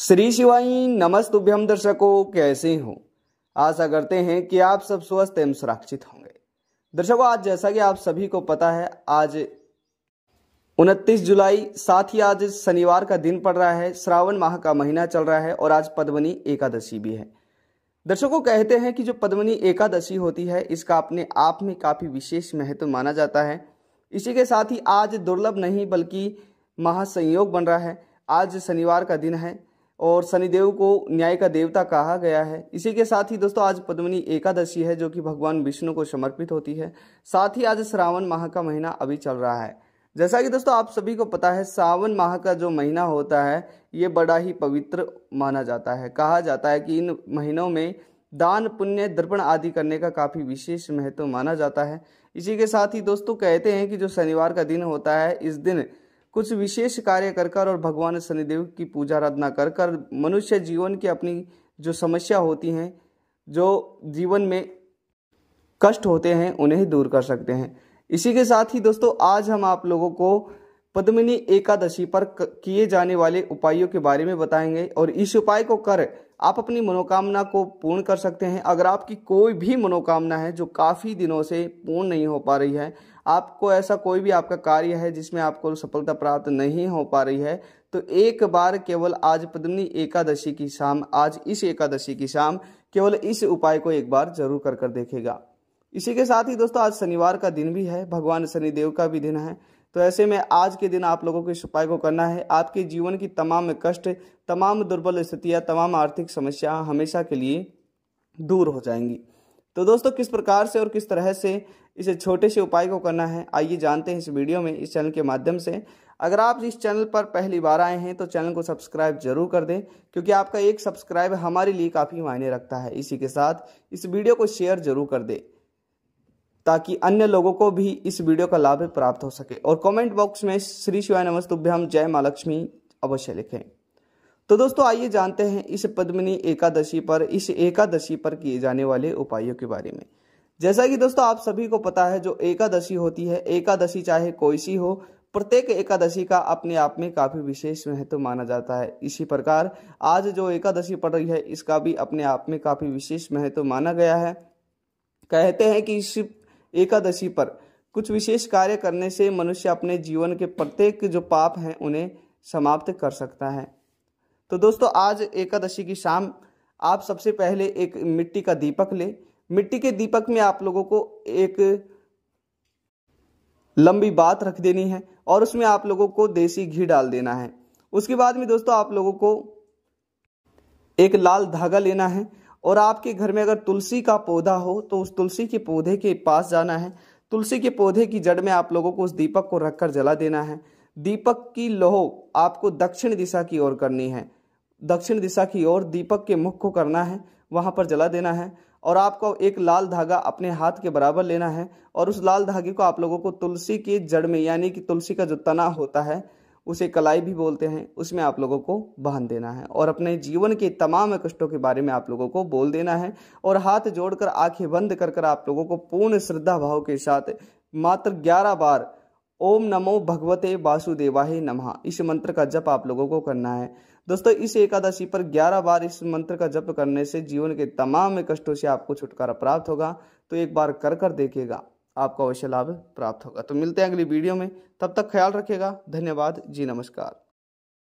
श्री शिवाई नमस्तुभ्यम दर्शकों कैसे हो आशा करते हैं कि आप सब स्वस्थ एवं सुरक्षित होंगे दर्शकों आज जैसा कि आप सभी को पता है आज 29 जुलाई साथ ही आज शनिवार का दिन पड़ रहा है श्रावण माह का महीना चल रहा है और आज पद्मनी एकादशी भी है दर्शकों कहते हैं कि जो पद्मनी एकादशी होती है इसका अपने आप में काफ़ी विशेष महत्व माना जाता है इसी के साथ ही आज दुर्लभ नहीं बल्कि महासंयोग बन रहा है आज शनिवार का दिन है और शनिदेव को न्याय का देवता कहा गया है इसी के साथ ही दोस्तों आज पद्मनी एकादशी है जो कि भगवान विष्णु को समर्पित होती है साथ ही आज श्रावण माह का महीना अभी चल रहा है जैसा कि दोस्तों आप सभी को पता है सावन माह का जो महीना होता है ये बड़ा ही पवित्र माना जाता है कहा जाता है कि इन महीनों में दान पुण्य दर्पण आदि करने का काफ़ी विशेष महत्व माना जाता है इसी के साथ ही दोस्तों कहते हैं कि जो शनिवार का दिन होता है इस दिन कुछ विशेष कार्य कर कर और भगवान शनिदेव की पूजा आराधना कर कर मनुष्य जीवन की अपनी जो समस्या होती हैं जो जीवन में कष्ट होते हैं उन्हें दूर कर सकते हैं इसी के साथ ही दोस्तों आज हम आप लोगों को पद्मिनी एकादशी पर किए जाने वाले उपायों के बारे में बताएंगे और इस उपाय को कर आप अपनी मनोकामना को पूर्ण कर सकते हैं अगर आपकी कोई भी मनोकामना है जो काफ़ी दिनों से पूर्ण नहीं हो पा रही है आपको ऐसा कोई भी आपका कार्य है जिसमें आपको सफलता प्राप्त नहीं हो पा रही है तो एक बार केवल आज पद्मनी एकादशी की शाम आज इस एकादशी की शाम केवल इस उपाय को एक बार जरूर कर कर देखेगा इसी के साथ ही दोस्तों आज शनिवार का दिन भी है भगवान शनिदेव का भी दिन है तो ऐसे में आज के दिन आप लोगों को इस उपाय को करना है आपके जीवन की तमाम कष्ट तमाम दुर्बल स्थितियाँ तमाम आर्थिक समस्या हमेशा के लिए दूर हो जाएंगी तो दोस्तों किस प्रकार से और किस तरह से इसे छोटे से उपाय को करना है आइए जानते हैं इस वीडियो में इस चैनल के माध्यम से अगर आप इस चैनल पर पहली बार आए हैं तो चैनल को सब्सक्राइब जरूर कर दें क्योंकि आपका एक सब्सक्राइब हमारे लिए काफ़ी मायने रखता है इसी के साथ इस वीडियो को शेयर जरूर कर दें ताकि अन्य लोगों को भी इस वीडियो का लाभ प्राप्त हो सके और कमेंट बॉक्स में श्री शिवाय नमस्तुभ्यम जय माँ लक्ष्मी अवश्य लिखें तो दोस्तों आइए जानते हैं इस पद्मिनी एकादशी पर इस एकादशी पर किए जाने वाले उपायों के बारे में जैसा कि दोस्तों आप सभी को पता है जो एकादशी होती है एकादशी चाहे कोई सी हो प्रत्येक एकादशी का अपने आप में काफी विशेष महत्व माना जाता है इसी प्रकार आज जो एकादशी पड़ रही है इसका भी अपने आप में काफी विशेष महत्व माना गया है कहते हैं कि इस एकादशी पर कुछ विशेष कार्य करने से मनुष्य अपने जीवन के प्रत्येक जो पाप हैं उन्हें समाप्त कर सकता है तो दोस्तों आज एकादशी की शाम आप सबसे पहले एक मिट्टी का दीपक ले मिट्टी के दीपक में आप लोगों को एक लंबी बात रख देनी है और उसमें आप लोगों को देसी घी डाल देना है उसके बाद में दोस्तों आप लोगों को एक लाल धागा लेना है और आपके घर में अगर तुलसी का पौधा हो तो उस तुलसी के पौधे के पास जाना है तुलसी के पौधे की जड़ में आप लोगों को उस दीपक को रखकर जला देना है दीपक की लोह आपको दक्षिण दिशा की ओर करनी है दक्षिण दिशा की ओर दीपक के मुख को करना है वहाँ पर जला देना है और आपको एक लाल धागा अपने हाथ के बराबर लेना है और उस लाल धागे को आप लोगों को तुलसी के जड़ में यानी कि तुलसी का जो तना होता है उसे कलाई भी बोलते हैं उसमें आप लोगों को बांध देना है और अपने जीवन के तमाम कष्टों के बारे में आप लोगों को बोल देना है और हाथ जोड़कर आंखें बंद कर कर आप लोगों को पूर्ण श्रद्धा भाव के साथ मात्र ग्यारह बार ओम नमो भगवते वासुदेवाय नमः इस मंत्र का जप आप लोगों को करना है दोस्तों इस एकादशी पर 11 बार इस मंत्र का जप करने से जीवन के तमाम कष्टों से आपको छुटकारा प्राप्त होगा तो एक बार कर कर देखेगा आपको अवश्य लाभ प्राप्त होगा तो मिलते हैं अगली वीडियो में तब तक ख्याल रखिएगा धन्यवाद जी नमस्कार